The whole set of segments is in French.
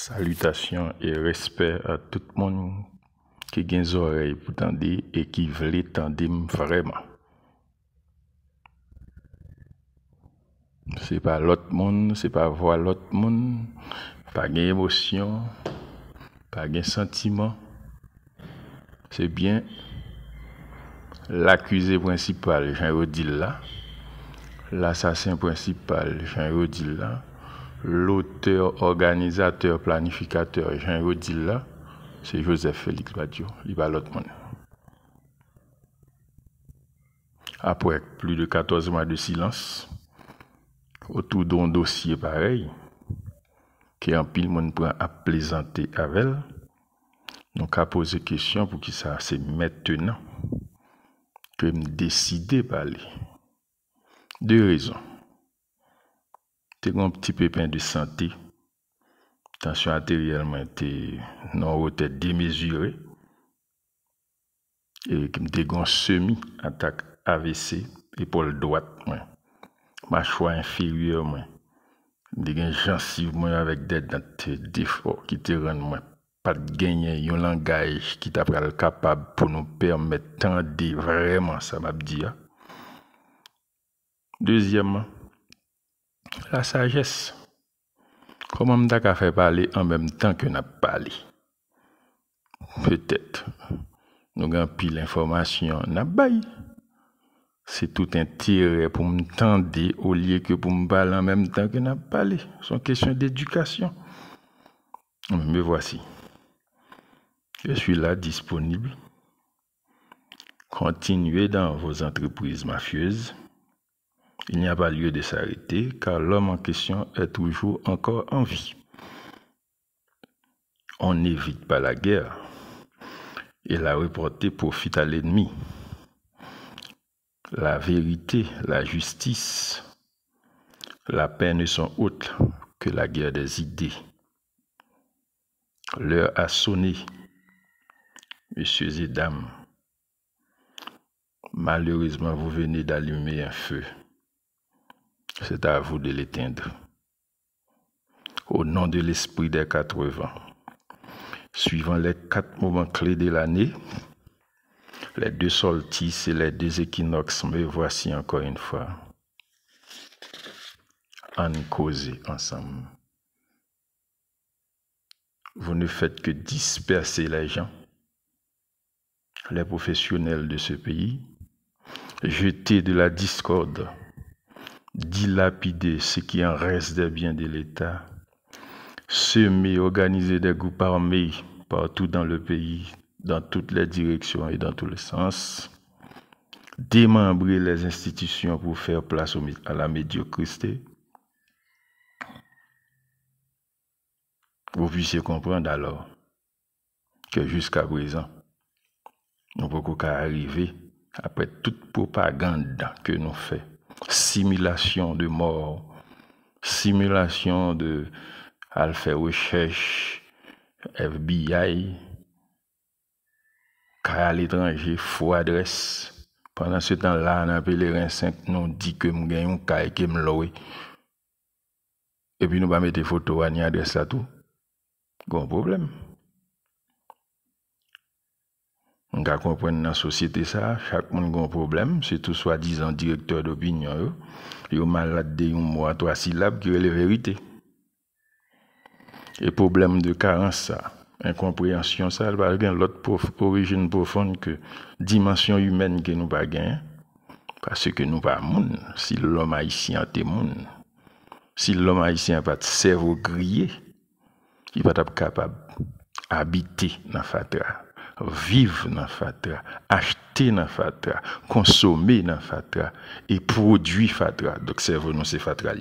Salutations et respect à tout le monde qui a des oreilles pour dire et qui veut tendre vraiment. n'est pas l'autre monde, c'est pas voir l'autre monde, pas d'émotion, pas de sentiment. C'est bien l'accusé principal, Jean redis là, l'assassin principal, Jean Rodil là l'auteur, organisateur, planificateur Jean là c'est Joseph Félix Badio, il va l'autre monde. Après plus de 14 mois de silence, autour d'un dossier pareil, qui en pile monde prend à plaisanter avec donc à poser question pour qui ça c'est maintenant que je me de parler. Deux raisons. T'es un petit peu de santé. Tension artérielle est t'es démesuré. Et avec des semi attaque AVC, épaule droite, mâchoire inférieure, des gants gencives, gencive avec des défaut. qui te rendent, pas de gagner, un langage qui est capable de nous permettre de vraiment, ça m'a dit. Hein. Deuxièmement, la sagesse. Comment me fait parler en même temps que n'a parlé Peut-être nous avons l'information d'informations bail C'est tout intérêt pour me au lieu que pour me parler en même temps que n'a parlé. C'est une question d'éducation. Me voici. Je suis là disponible. Continuez dans vos entreprises mafieuses. Il n'y a pas lieu de s'arrêter car l'homme en question est toujours encore en vie. On n'évite pas la guerre et la reporter profite à l'ennemi. La vérité, la justice, la paix ne sont autres que la guerre des idées. L'heure a sonné, messieurs et dames. Malheureusement, vous venez d'allumer un feu. C'est à vous de l'éteindre. Au nom de l'esprit des quatre vents, suivant les quatre moments clés de l'année, les deux solstices et les deux équinoxes, me voici encore une fois. En causer ensemble. Vous ne faites que disperser les gens, les professionnels de ce pays, jeter de la discorde dilapider ce qui en reste des biens de l'État, semer, organiser des groupes armés partout dans le pays, dans toutes les directions et dans tous les sens, démembrer les institutions pour faire place à la médiocrité. Vous puissiez comprendre alors que jusqu'à présent, nous pouvons arriver après toute propagande que nous faisons simulation de mort, simulation de alpha faire recherche FBI, car à l'étranger, faux adresse. Pendant ce temps-là, on appelle les nous on dit que nous avons un cas et que Et puis nous va mettre photo à ni adresse à tout. gros problème. à comprendre dans la société ça, chaque monde a un problème, c'est tout soi-disant directeur d'opinion, yo malade de un mot trois syllabes qui est la vérité. Et problème de carence ça, incompréhension ça, elle va bien l'autre origine profonde que dimension humaine que nous pas gagner parce que nous pas si l'homme haïtien était monde, si l'homme haïtien pas de cerveau grillé, il va être capable d'habiter dans fatra vivre dans Fatra, acheter dans Fatra, consommer dans Fatra et produire Fatra. Donc, c'est vraiment c'est Fatra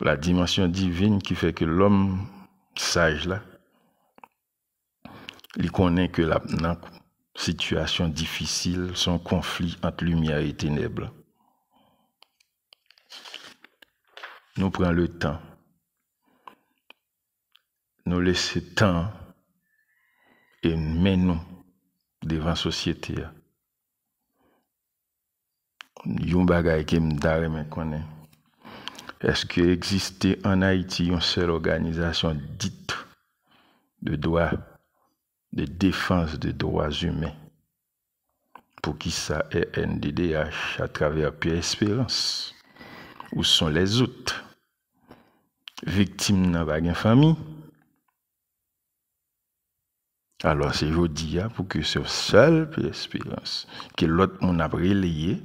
La dimension divine qui fait que l'homme sage là, il connaît que la situation difficile, son conflit entre lumière et ténèbres. Nous prend le temps nous le temps mais nous devant la société. Est-ce qu'il existe en Haïti une seule organisation dite de droits, de défense des droits humains pour qui ça est NDDH à travers Pierre Espérance? Où sont les autres? Victimes dans la famille. Alors c'est aujourd'hui pour que ce seul espérance que l'autre monde a relayé,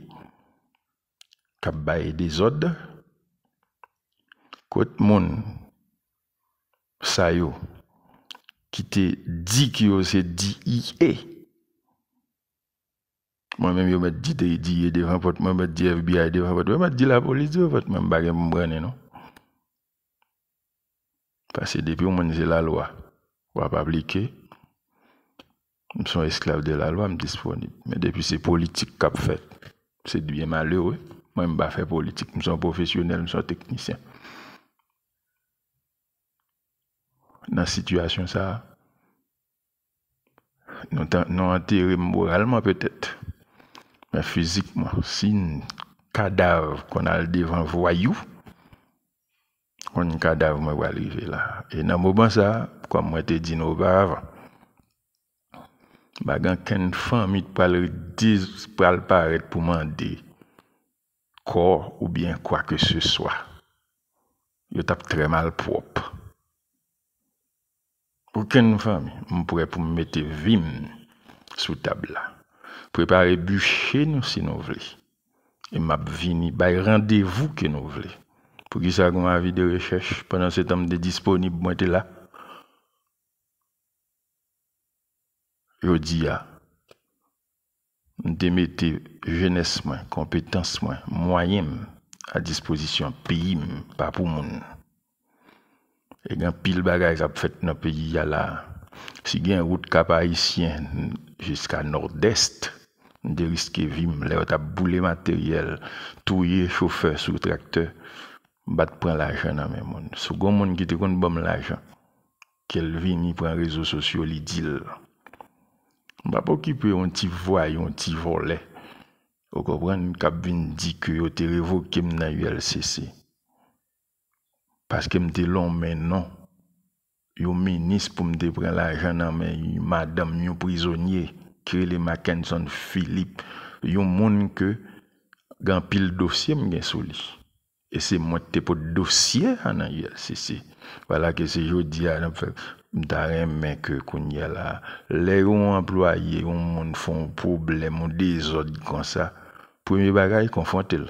qui a des ordres, quand monde ça yo, qui te dit que c'est e dit Moi-même, je me dis DIE devant votre moi, je me FBI devant votre moi, je me la police devant votre moi, je me dis non. Parce que depuis, on je la loi. On va pas je sont esclaves de la loi, disponible. Mais depuis ces politiques politique, fait, c'est bien malheureux. Moi, je ne pas de politique, je suis professionnel, je suis technicien. Dans cette situation, ça, nous enterré moralement peut-être, mais physiquement, si un cadavre qu'on a devant voyou, un cadavre va arriver là. Et dans le moment, ça, comme je te dit auparavant, moi quand qu'un femme me parle, dit, parle pas pour corps ou bien quoi que ce soit. Je est très mal propre. qu'une femme, on pourrait mettre me mettre vime sous table. préparer bûcher nous si nous voulons et ma bivni. Bah rendez-vous que nous voulons pour qu'il aillent dans ma vie de recherche pendant ce temps de disponible. Moi, là. Je jodi a, de jeunesse moins, compétence moins, moyens à disposition pays pas pour moun. Et gan pile bagay à faire dans pays ya la. Si gen route cap haïtien jusqu'à nord-est, de risque vim le t'a boulé matériel, touyer chauffeur sous tracteur, bat prend l'argent dans même moun. Sou gon moun ki te kon bom l'argent. Qu'elle vini prend réseaux sociaux le deal. On va pas occuper un petit voyou, un petit volet. Vous comprenez, une cabine dit que vous avez révoqué dans l'ULCC. Parce que m'te long non. yo ministre pour me prendre l'argent dans main, madame yo prisonnier, Kirele Mackenson Philippe, yo moun que gan pile dossier m'gen sous lui. Et c'est moi qui pour dossier dans l'ULCC. Voilà que c'est jodi à Darèm men ke la, les yon employe, yon moun fon problem, moun dezod kon sa, premi bagay konfonte l.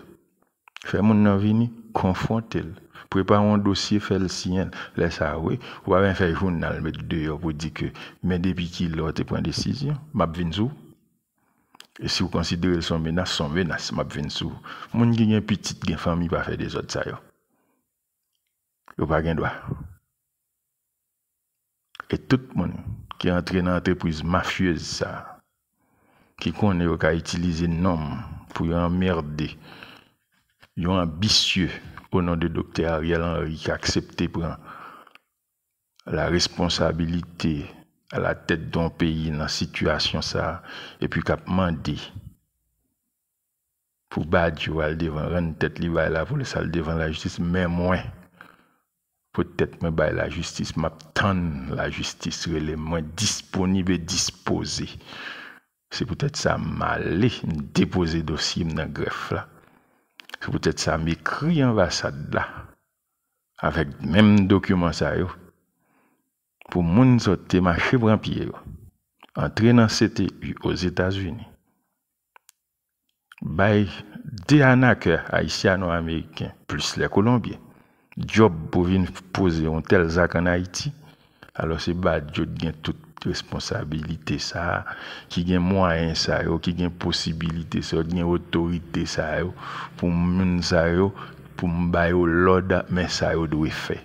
Fè moun nan vini, konfonte l. Preparon dosye fèl siyen, le sa wè, wè ven faire jounal met deyo pou di ke, men depi ki lò te pren desisyon, map vin sou. Et si vous considérez son menas, son menas map vin sou. Moun gen gen fami pa fè dezod sa yo. pa gen et tout le monde qui est entré dans l'entreprise mafieuse, ça, qui connaît qu'il a utilisé nom pour emmerder, y ont ambitieux au nom de docteur Ariel Henry qui a accepté prendre la responsabilité à la tête d'un pays dans la situation ça et puis qui a demandé pour battre, devant rendre tête libre là le devant la justice mais moins peut-être me bailler la justice, m'attendre la justice, moins disponible et disposée. C'est peut-être ça m'aller déposer dossier dans greffe là. C'est peut-être ça m'écrit ambassade là avec même document ça Pour moun sortir marcher pour pied entrer dans CTU aux États-Unis. Diana des haïtiens américains plus les Colombiens job pour venir poser un tel zak en Haïti, alors c'est pas Dieu qui a toute responsabilité ça, qui a moyen ça, qui a possibilité ça, qui a autorité ça, pour moun ça, pour faire l'ordre, mais ça doit fait.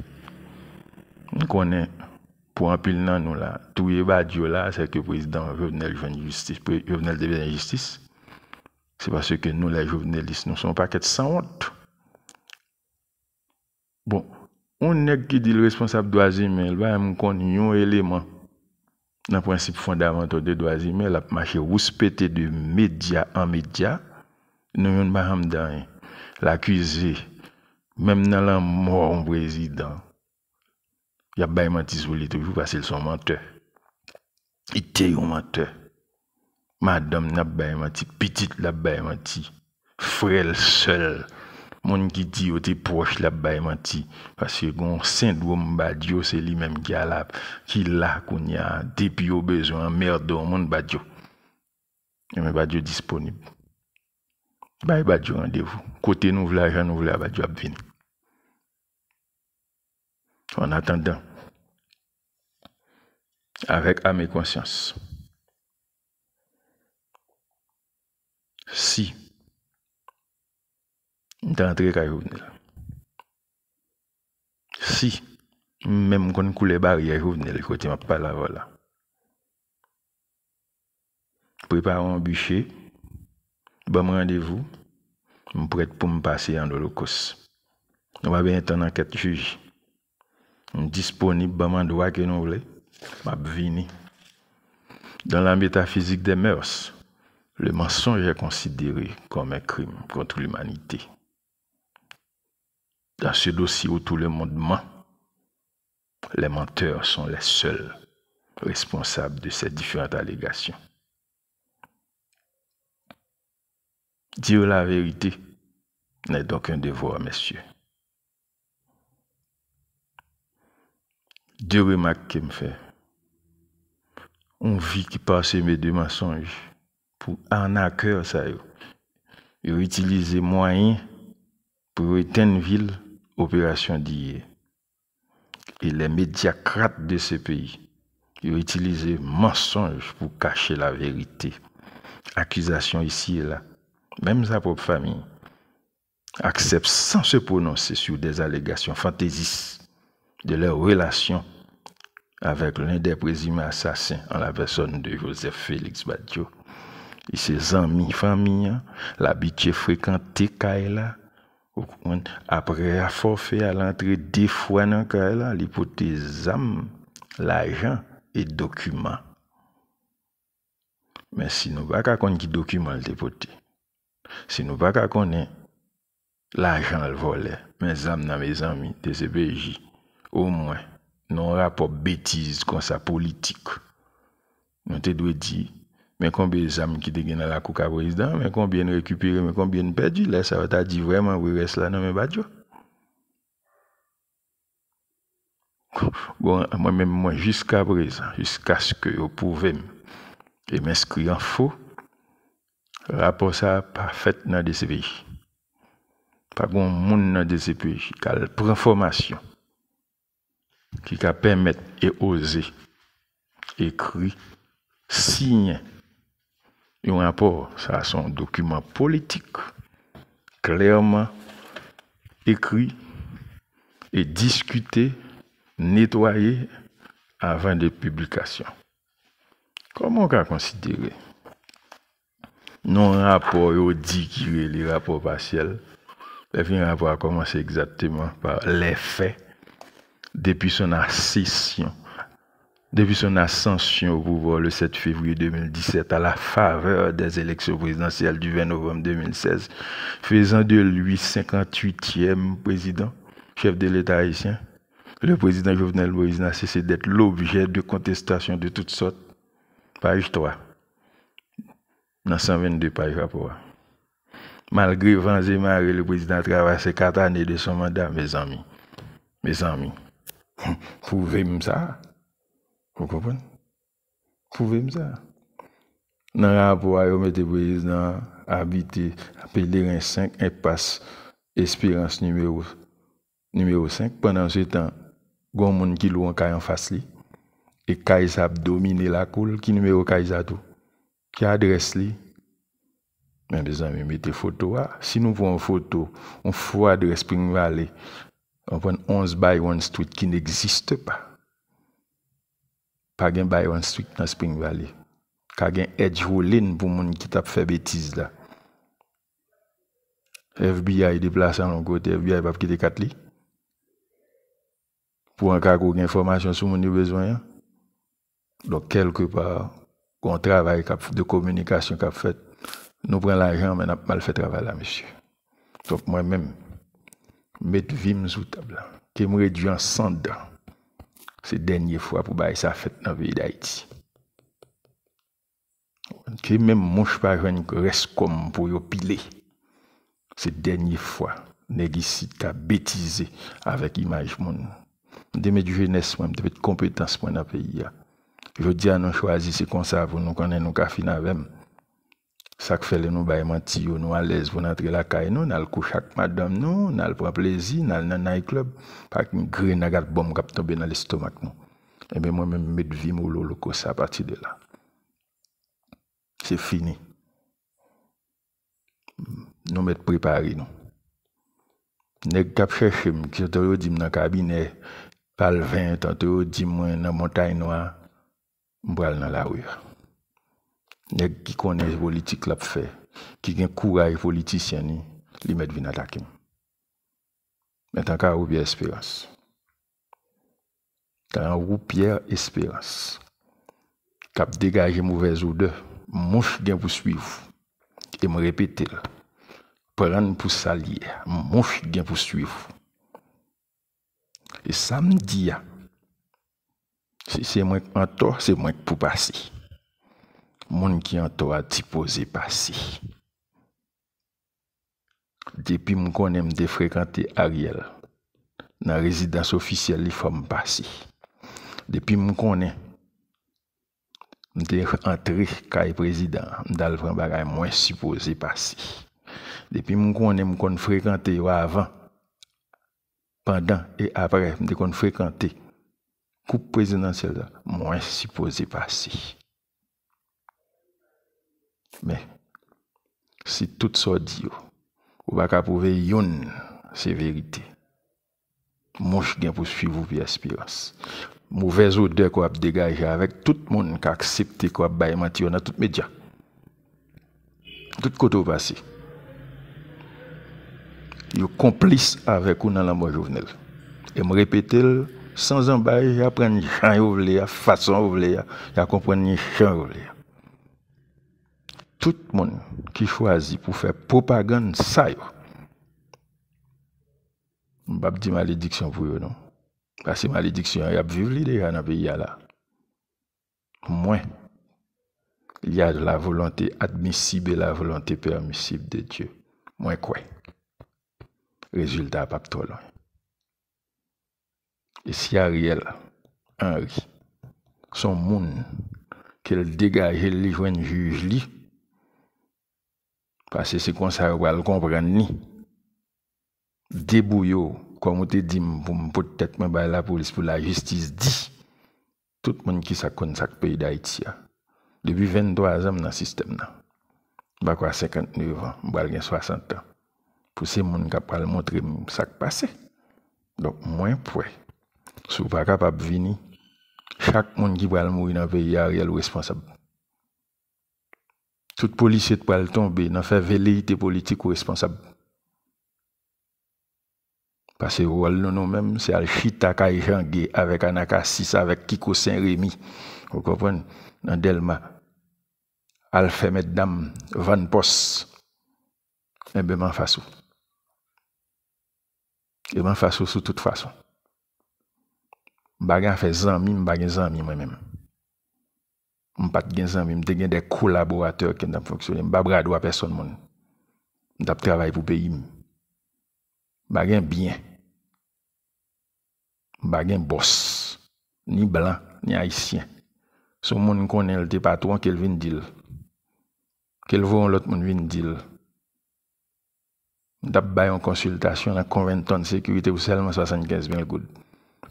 On connaissons, pour un pile nan nous là, tout est là, c'est que le président Jovenel jeune justice, Jovenel justice. C'est parce que nous, les journalistes, nous sommes pas qu'être sans honte. Bon, on est qui dit le responsable mais il va me connaître un élément dans le principe fondamental de droits mais la marché rouspété de média en média, nous yon pas l'accuser, même dans la mort en président. Il y a bail menti qui lui toujours parce qu'ils sont menteurs. Il était un menteur. Madame n'a pas menti, petite n'a pas menti, frêle seul qui ki que yo te proche la bay menti. que gon syndrome même se li menm ki alap. Ki la kon ya depi yo merde au moun badyo. Eme badyo disponib. Bay randevou. En attendant, avec âme et conscience, si si, même kay Jovenel. Si, je kon koule le côté ma pas map un bûcher, un bûcher, bom randevou, rendez pou prête pour me passer en lolokos. Nou va bien entendre quatre juges, M disponib bom an que Je nou je suis Dans la métaphysique des mœurs, le mensonge est considéré comme un crime contre l'humanité. Dans ce dossier où tout le monde ment, les menteurs sont les seuls responsables de ces différentes allégations. Dire la vérité n'est donc un devoir, messieurs. Deux remarques qui me fait. On vit qui passe mes deux mensonges pour arnaqueur ça. Ils utilisent moyens pour éteindre ville opération d'hier. Et les médiacrates de ce pays, qui ont utilisé mensonges pour cacher la vérité. Accusations ici et là. Même sa propre famille accepte sans se prononcer sur des allégations fantaisistes de leur relation avec l'un des présumés assassins en la personne de Joseph Félix Badiou. Et ses amis, famille, hein, l'habitude fréquenté Kaila, après avoir fait à l'entrée des fois dans cas-là, l'hypothèse l'argent et document. Mais si nous ne connaissons pas qui document le si nous ne connaissons pas l'argent volé, mes amis, mes amis, des CPJ, au moins, non rapport bêtise comme ça politique, nous te doit dire mais combien de gens qui étaient dans la coupe à président, mais combien de récupérés, mais combien de là, ça va dire dit vraiment, vous reste là, non, mais pas Bon, moi-même, moi, jusqu'à présent, jusqu'à ce que je pouvais m'inscrire en faux, rapport ça, pas fait dans le DCPJ. Pas bon monde dans le DCPJ, qui a la préformation, qui a permettre et oser écrire, signer, un rapport, ça c'est son document politique clairement écrit et discuté, nettoyé avant de publication. Comment on peut considérer non rapport au dit qui les rapports partiels un rapport a commencé exactement par les faits depuis son accession depuis son ascension au pouvoir le 7 février 2017 à la faveur des élections présidentielles du 20 novembre 2016, faisant de lui 58e président, chef de l'État haïtien, le président Jovenel Moïse n'a cessé d'être l'objet de contestations de toutes sortes. Page 3, dans 122 pages rapport. Malgré vents et marées, le président a traversé quatre années de son mandat, mes amis. Mes amis, Vous vous ça. Vous comprenez Vous Pouvez me ça. Dans le rapport, vous mettez le président habité à Pélérin 5, impasse Espérance numéro, 5. Pendant ce temps, il y a des gens qui sont en face. Et Kaïs a dominé la coule. Qui numéro Kaïs Qui adresse lui mais mes amis, mettez photo. Ah. Si nous voyons une photo, on voit adresse Spring Valley. On prend 11 by 1 street qui n'existe pas pas de Byron Street dans Spring Valley. Pas gain Edge Rollin pour gens qui ont fait bêtises. L'FBI FBI déplacé l'autre côté, FBI pas quitté Katli. Pour un cas où il information sur ont besoin. Hein. Donc, quelque part, le travail de communication a fait, nous prenons l'argent, mais nous mal fait le travail monsieur. Donc, moi-même, mettre sur la table, qui me réduit en dents. C'est dernière fois pour bailler sa fête dans le pays d'Haïti. Que même mouche pas jeune reste comme pour y piler. C'est dernière fois négicite qui a bêtisé avec image moun. De mettre jeunesse suis de mettre compétence dans le pays. Je dis à nous choisir c'est comme ça pour nous connaître nous ka fin avec. Ça fait que nous sommes à l'aise pour entrer la caille, nous, allons coucher avec madame, nous, allons prendre plaisir, nous dans nightclub, pas qu'une grenade de bombe qui tombe dans l'estomac, nous. Eh bien, moi-même, mettre vie, mon lolo, à partir de là. C'est fini. Nous mettre préparé, nous. avons cherché, chercher, qui ont dit dans cabinet, pas le vin, tantôt dit moi dans montagne noire, aller dans la rue nèg qui connaît politique l'a fait, qui un courage politicien ni, li met vin attaquer. Maintenant y ou bien espérance. y ou une espérance. Cap dégager mauvaise odeur, mouche venu pour suivre. E Et me répéter. Prendre pour salir, mouche venu pour suivre. Et samedi, si c'est moi en tort, c'est moi pour passer. Mon qui en toi t'y passé. Depuis que je connais de fréquenter Ariel, dans la résidence officielle, il forme passé. passer. Depuis que je connais, je suis entré comme président, je suis un bagage moins supposé passer. Depuis que je connais, je suis fréquenté avant, pendant et après, je suis fréquenté coupe présidentielle, moins supposé passer. Mais si tout ça dit, ou pas prouver vérité... sévérité. je viens pour suivre via espérance. Mauvaise odeur qu'on a dégagé avec tout le monde qui a accepté qu'on a baillé dans tout les médias. Tout côté passé. êtes complice avec nous dans la mort journal Et me répète... sans je apprendre les vous la façon, vous comprendre les gens tout le monde qui choisit pour faire propagande, ça, je ne pas malédiction pour eux, non. Parce que malédiction, il y a vivre l'idée dans le pays là. moins, il y a de la volonté admissible et la volonté permissible de Dieu. Moins quoi. Résultat, pas trop loin. Et si Ariel, Henri, son monde, qu'elle dégage, elle juge, parce que c'est comme ça qu'on comprendre ni. Débouillot, comme on te dit, pour peut-être la police, pour la justice, dit. Tout le monde qui s'accorde dans le pays d'Haïti. Hein. Depuis 23 ans dans le système. Je suis 59 ans, je suis 60 ans. Pour ces gens qui peuvent montrer ce qui passé. Donc, moins poids. Si vous pas capable de venir, chaque monde qui va mourir dans le pays est responsable tout policier le tomber dans faire velléité politique ou responsable. Parce que nous-mêmes, c'est Alchita Kaïjangue avec Anakassis, avec Kiko Saint-Rémy. Vous comprenez? Dans Delma. Alphé, mesdames, Van posse Et eh bien, m'en fasse. Et eh, m'en fasse sous toute façon. je fait zami, pas zami moi-même. Je suis pas de des collaborateurs qui ont fonctionné. Je suis pas de personne. Je travaille pour le pays. Je suis bien. Je un boss. Ni blanc, ni haïtien. Ce monde connaît le patron qu'il vient dire. Qu'il voit l'autre monde vient dire. Je suis en consultation à 20 tonnes de sécurité ou seulement 75 000 gouttes.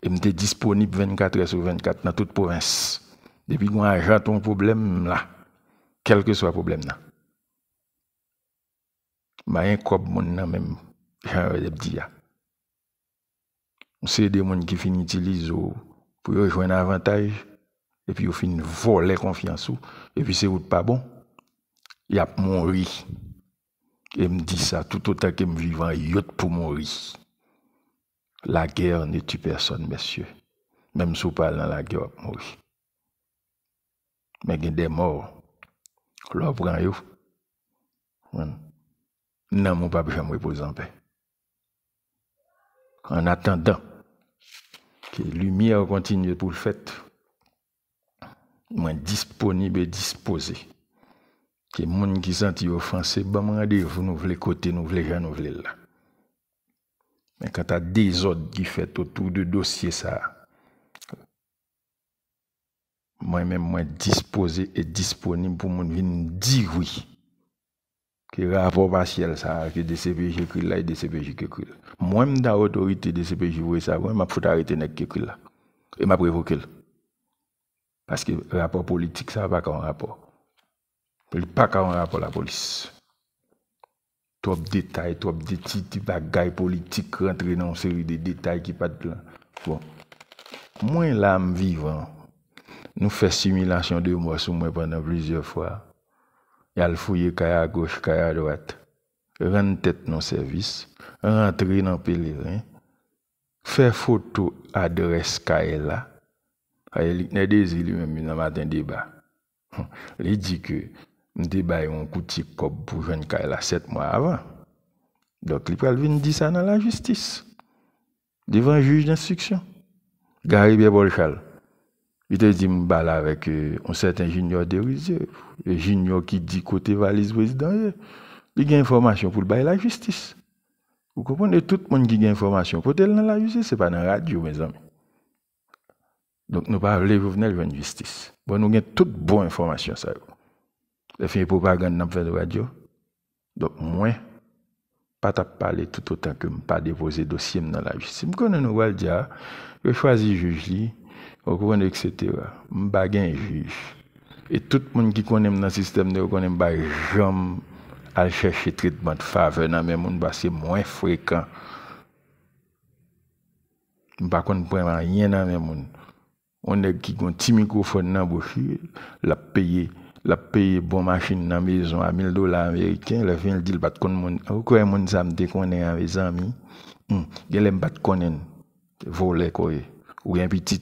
Et je suis disponible 24 heures sur 24 dans toute province. Depuis qu'on j'ai un problème là, quel que soit le problème là. n'ai un cop mon même, j'ai dit C'est des gens qui finissent utiliser pour rejoindre un avantage, et puis ils finissent voler confiance, et puis c'est pas bon. Il y a mon riz. Et me dit ça tout autant que me vivant, yacht pour mon La guerre ne tue personne, messieurs. Même si vous parle dans la guerre, mourir mais il y a des morts. Non, mon papa, je me repose en paix. En attendant que la lumière continue pour le fait, suis disponible et disposé. Que les gens qui sont offensés, bon rendez-vous, nous voulons côté, nous voulons gens, nous voulons là. Mais quand y a des ordres qui fait autour de dossier ça, moi-même, moi disposé et disponible pour mon venir dire oui. Que rapport partiel ça, que DCPJ écrit là et DCPJ écrit là. Moi-même, dans l'autorité DCPJ, vous ça, moi, je vais arrêter les écrit là. Et je prévoqué. Parce que rapport politique, ça n'a pas qu'un rapport. Il pas qu'un rapport la police. Trop de détails, trop de petits bagailles politiques rentrer dans une série de détails qui pas de Bon. Moi, là, je vivant nous fait simulation de moi sur moi pendant plusieurs fois. Il a fouillé à gauche, à droite. Rendre tête nos services, rentrer dans le pèlerin, faire photo adresse Kaela. Ah, il a désir lui-même dans matin débat. Il dit que le débat un coup de pour jeune Kaela sept mois avant. Donc, il peut venir dire ça dans la justice, devant un juge d'instruction. Gary Bolchal. Il te dit, là avec euh, un certain junior un Junior qui dit côté valise président. Il a information pour le bail la justice. Vous comprenez, tout le monde qui a information pour dans la justice, ce n'est pas dans la radio, mes amis. Donc, nous ne de pas la justice. Bon, nous avons toutes toute bonne information, ça. Les une propagande dans la radio. Donc, moi, pas parler tout autant que je ne pas déposer dossier dans la justice. Je connais nous, je choisis le juge etc. Je suis un juge. Et tout le monde qui connaît dans le système, ne connaît pas jamais à chercher traitement de faveur dans le monde parce bah, que c'est moins fréquent. Je ne comprends rien dans le On est qui un petit microphone dans la la payé, la payer bon machine dans la maison à 1000 dollars américains, la vin dit le bat kon moun, ou ça, moun zam a mes amis, hmm, ou un petit,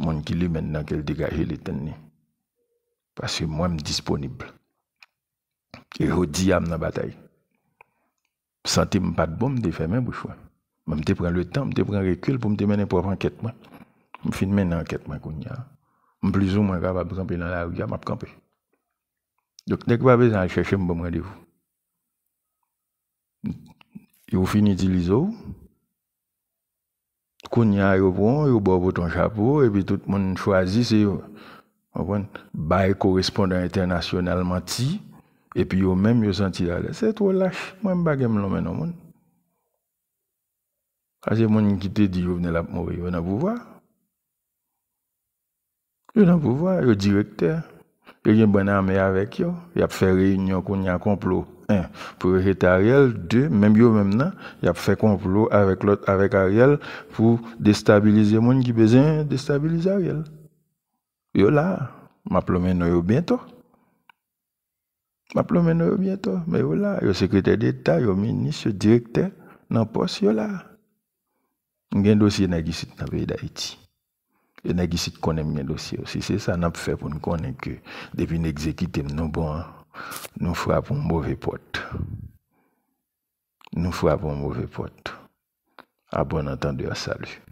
Mon qui lui maintenant qu'elle dégage les Parce que moi, je suis disponible. Et je dis dans la bataille. Santé, je pas de bombe, je fais même bouche. Je prends le temps, je prends recul pour me mener pour enquête. Je finis maintenant enquête. Je suis plus ou moins capable de camper dans la rue, je vais camper. Donc, dès que pas besoin de chercher, un bon rendez-vous. Et vous d'utiliser. l'ISO, Kounya, yo prend, yo bobo ton chapeau, et puis tout le monde choisit, c'est yo. Bail correspondant international menti, et puis yo même yo senti à C'est trop lâche, moi je ne l'emmène au monde. Parce que les gens qui te disent, yo venez la mourir, yo n'a pouvoir. Yo n'a pouvoir, yo directeur. Yo une bonne armée avec yo, il a fait réunion, qu'on complot un pour rejeter Ariel. Deux, même yo même là, il a fait complot avec l'autre, avec Ariel pour déstabiliser les gens qui besoin déstabiliser Ariel. Yo là, m'a yo bientôt. M'a yo bientôt. Mais yo là, yo secrétaire d'État, yo ministre, directeur, nan poste yo là. un dossier dans le pays d'Haïti. Il y a qui connaissent dossier aussi. C'est ça n'a a fait pour nous connaître que depuis n'exécuter, non bon. Hein nous frappons mauvais mauvaise porte. Nous frappons mauvais mauvaise porte. À bon entendeur, salut.